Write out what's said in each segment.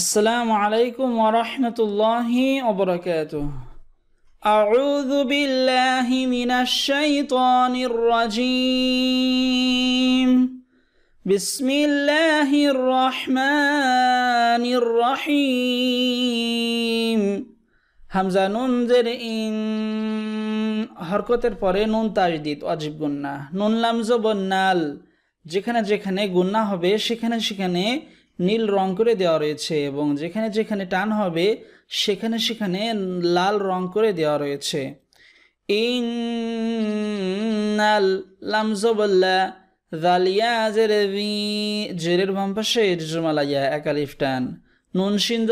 আসসালামু আলাইকুম ওরহমতুল্লাহি অবরকাত أعوذ بالله من الشيطان الرجيم بسم الله الرحمن الرحيم হামজা নুন জের ইন হরকতের পরে নুন তাজদিদ অজীব গুন্না নুন লাম জবন্নাল যেখানে যেখানে গুন্না হবে সেখানে সেখানে নীল রং করে দেওয়া রয়েছে এবং যেখানে যেখানে টান হবে সেখানে সেখানে লাল রং করে দেওয়া রয়েছে ইন্নাল লামজবল্লা জালিয়া জের জেরের বাম পাশে জুমালাইয়া একালিফ টান নুন সিন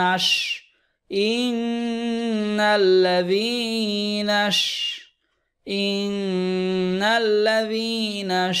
নাশ ইং ইন্নাল্লাযীনাশ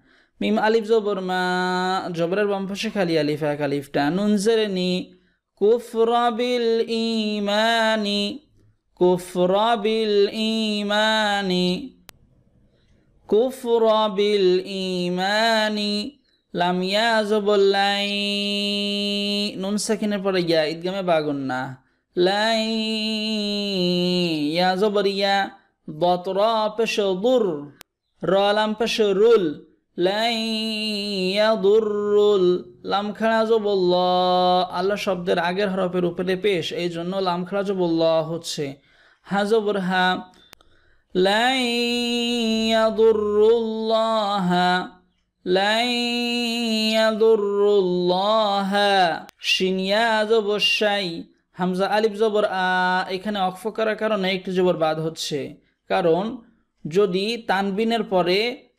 মিম আলিফ জবর মা জবরের বামপাশে খালি আলিফ এক আলিফটা নুন জেরেনি কুফরাবিল ইমানি কুফরাবিল ইমানি কুফরাবিল ইমানি লামিয়া জবল্লাই নুন সাকিনের পরে গিয়া ঈদগামে বাগুন না লাই ইয়া জবর বতরা পেশ দুর রলাম পেশ রুল লাইয়াদুরুল আল্লাহ শব্দের আগের হরফের উপরে পেশ এই জন্য লামখাড়া হচ্ছে হাজবর হ্যাঁ হা হ্যাঁ। হামজা আলিফ জবর এখানে অক্ষ করার কারণে একটু জবর বাদ হচ্ছে কারণ যদি তানবিনের পরে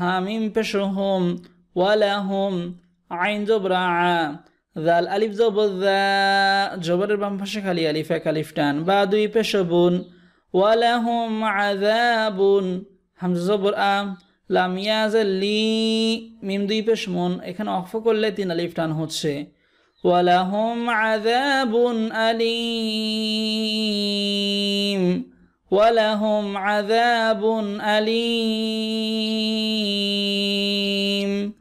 হামিম পেশহুম ওয়ালাহুম আইন জবরা জাল আলিফ জবজা জবরের বাম পাশে খালি আলিফ এক আলিফ বা দুই পেশবুন ওয়ালাহুম আযাবুন হামজা জবর আম লাম ইয়াজাল্লি মিম দুই পেশমুন এখানে অফ করলে তিন আলিফ টান হচ্ছে ওয়ালাহুম আযাবুন আলিম ولهم عذاب أليم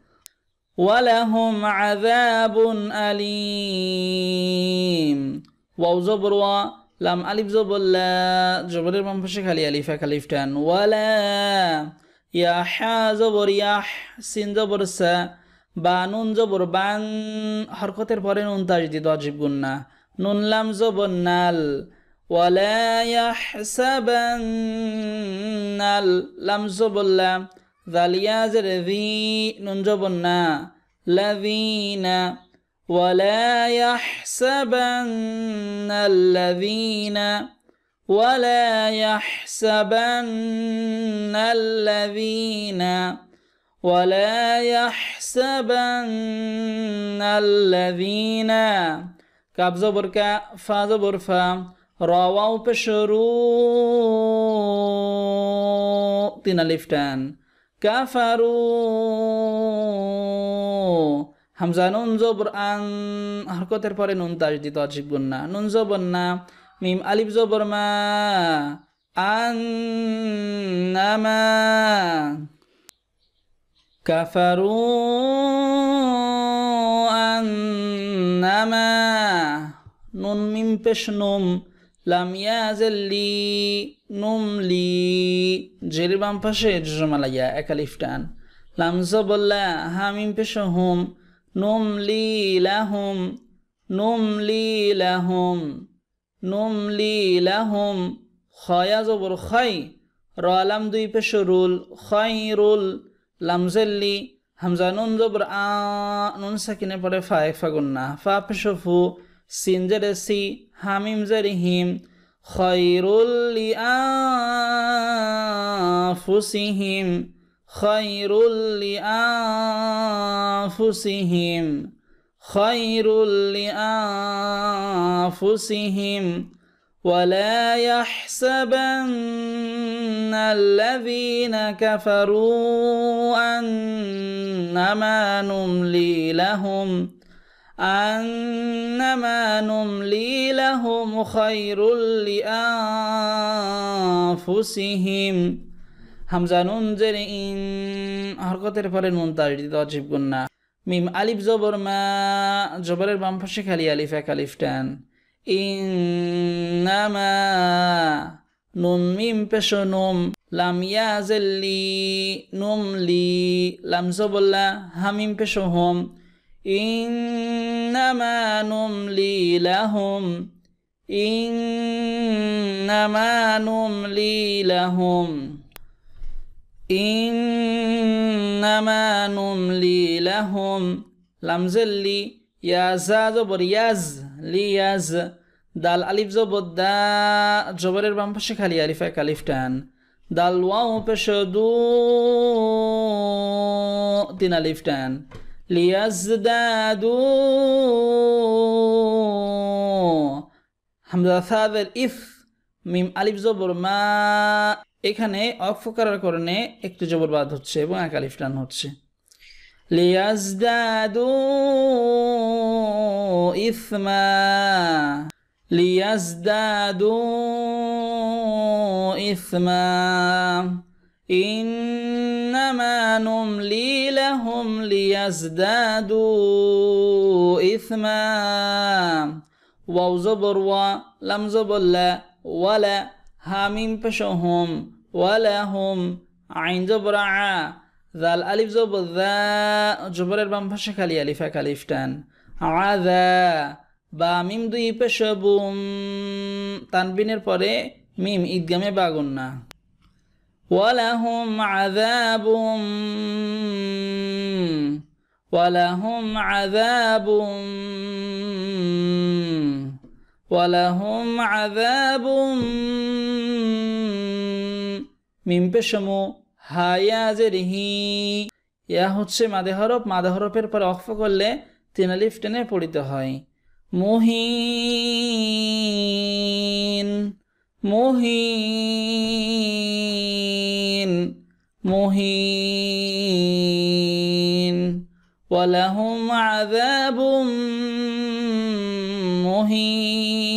ولهم عذاب أليم واو زبر و لام ألف زبر لا جبر من بشك هلي ألف كالفتان ولا يا حا زبر يا سين زبر سا বা নুন জবর বান হরকতের পরে নুন তাজদিদ অজীব গুন্না নুন লাম জবর ولا يحسبن لم زبلا ذلياز ذي ننجبنا الذين ولا يحسبن الذين ولا يحسبن الذين ولا يحسبن الذين كابزبرك فازبرفا রওয়াও পেশরু তিন আলিফ টান কাফারু হামজা নুন জবর আন হরকতের পরে নুন তাজ দিত অজিব গুন্না নুন জবর না মিম আলিফ জবর মা আন নামা কাফারু আন নামা নুন মিম পেশ নুম লামিয়াজেল্লি নুমলি জের বাম পাশে জমালাইয়া একালিফ টান লামজবল্লা হামিম পেশ হুম নুমলি লাহুম নুমলি লাহুম নুমলি লাহুম খয়া জবর খাই র লাম দুই পেশ রুল খাই রুল লামজেল্লি হামজা নুন জবর আ নুন সাকিনে পরে ফাই ফাগুন না ফা পেশ ফু সিন জেরে সি حميم زرهم خير لأنفسهم خير لأنفسهم خير لأنفسهم ولا يحسبن الذين كفروا أنما نملي لهم أنما نملي لهم خير لأنفسهم হামজা নুন জের ইন হরকতের পরে নুন মিম আলিফ জবর মা জবরের বাম পাশে খালি আলিফ এক আলিফ টান ইন্নামা নুন মিম পেশ নুম লাম নুম লি লাম জবল্লা হামিম পেশ হোম ইন্নামা নুমলি লাহুম ইন্নামা নুমলি লাহুম ইন্নামা নুমলি লাহুম লামজল্লি ইয়াজা জবর ইয়াজ লি ইয়াজ দাল আলিফ জবর দা জবরের বাম পাশে খালি আলিফ এক আলিফ টান দাল ওয়াও পেশ দু তিন আলিফ টান লিয়াজদাদু হামজা সাদের ইফ মিম আলিফ জবর মা এখানে অফকারার কারণে একটু জবরবাদ হচ্ছে এবং এক আলিফ টান হচ্ছে লিয়াজদাদু ইসমা লিয়াজদাদু ইসমা ইন্নামা نملي لهم ليزدادوا إثما واو زبر و لم زبر لا ولا هامين بشهم ولا هم عين زبر ع ذا الألف زبر ذا جبر البن بشكالي ألف كالفتان عذا বা মিম দুই পেশ বুম তানবিনের পরে মিম ঈদগামে বাগুন না ওয়ালাহুম আযাবুম ওয়ালাহুম আযাবুম ওয়ালাহুম আযাবুম মিম পেশমু হায়াজের হি ইয়া হচ্ছে মাদে হরফ মাদে হরফের পরে অক্ষ করলে তিন আলিফ টেনে পড়িতে হয় মুহিন মুহিন مهين ولهم عذاب مهين